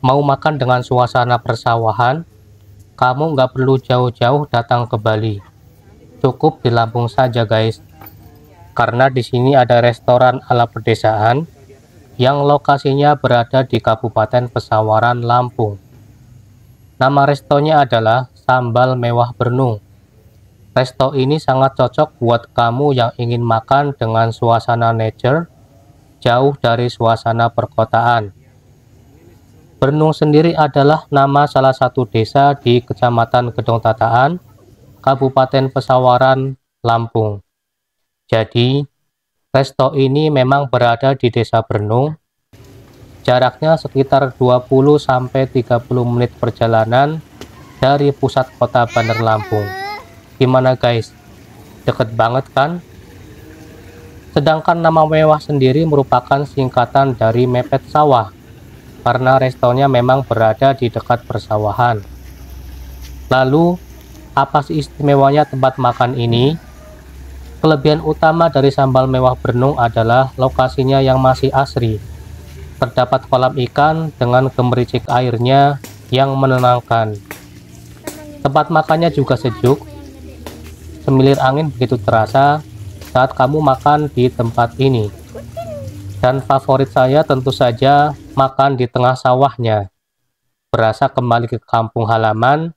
mau makan dengan suasana persawahan, kamu nggak perlu jauh-jauh datang ke Bali. Cukup di Lampung saja guys. Karena di sini ada restoran ala pedesaan yang lokasinya berada di Kabupaten Pesawaran, Lampung. Nama restonya adalah Sambal Mewah Bernung. Resto ini sangat cocok buat kamu yang ingin makan dengan suasana nature, jauh dari suasana perkotaan Bernung sendiri adalah nama salah satu desa di Kecamatan Gedong Tataan, Kabupaten Pesawaran, Lampung. Jadi, resto ini memang berada di desa Bernung. Jaraknya sekitar 20-30 menit perjalanan dari pusat kota Bandar Lampung. Gimana guys? Deket banget kan? Sedangkan nama mewah sendiri merupakan singkatan dari mepet sawah karena restonya memang berada di dekat persawahan. Lalu, apa sih istimewanya tempat makan ini? Kelebihan utama dari sambal mewah Bernung adalah lokasinya yang masih asri. Terdapat kolam ikan dengan gemericik airnya yang menenangkan. Tempat makannya juga sejuk. Semilir angin begitu terasa saat kamu makan di tempat ini. Dan favorit saya tentu saja makan di tengah sawahnya. Berasa kembali ke kampung halaman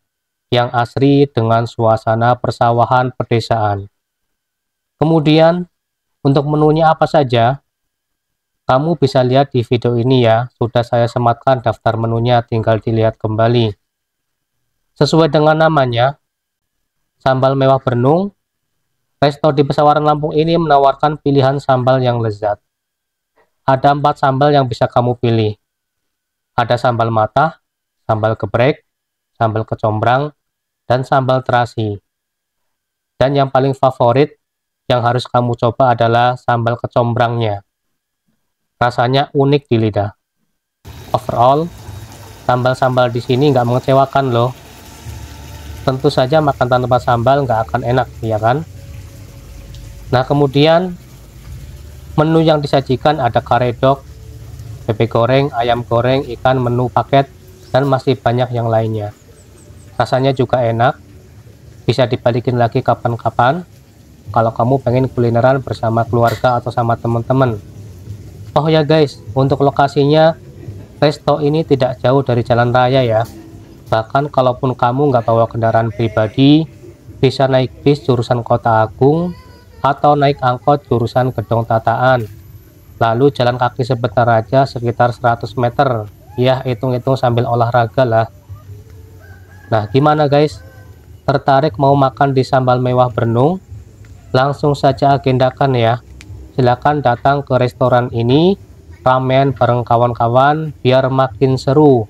yang asri dengan suasana persawahan pedesaan. Kemudian, untuk menunya apa saja? Kamu bisa lihat di video ini ya, sudah saya sematkan daftar menunya tinggal dilihat kembali. Sesuai dengan namanya, sambal mewah Bernung, resto di Pesawaran Lampung ini menawarkan pilihan sambal yang lezat ada empat sambal yang bisa kamu pilih. Ada sambal mata, sambal geprek, sambal kecombrang, dan sambal terasi. Dan yang paling favorit yang harus kamu coba adalah sambal kecombrangnya. Rasanya unik di lidah. Overall, sambal-sambal di sini nggak mengecewakan loh. Tentu saja makan tanpa sambal nggak akan enak, ya kan? Nah kemudian Menu yang disajikan ada karedok, bebek goreng, ayam goreng, ikan, menu paket, dan masih banyak yang lainnya. Rasanya juga enak, bisa dibalikin lagi kapan-kapan kalau kamu pengen kulineran bersama keluarga atau sama teman-teman. Oh ya guys, untuk lokasinya, resto ini tidak jauh dari jalan raya ya. Bahkan kalaupun kamu nggak bawa kendaraan pribadi, bisa naik bis jurusan Kota Agung atau naik angkot jurusan Gedong Tataan. Lalu jalan kaki sebentar aja sekitar 100 meter. Ya, hitung-hitung sambil olahraga lah. Nah, gimana guys? Tertarik mau makan di sambal mewah Bernung? Langsung saja agendakan ya. Silahkan datang ke restoran ini, ramen bareng kawan-kawan biar makin seru.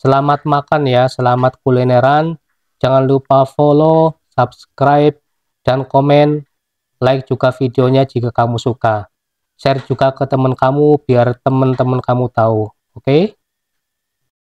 Selamat makan ya, selamat kulineran. Jangan lupa follow, subscribe, dan komen Like juga videonya jika kamu suka. Share juga ke teman kamu biar teman-teman kamu tahu. Oke? Okay?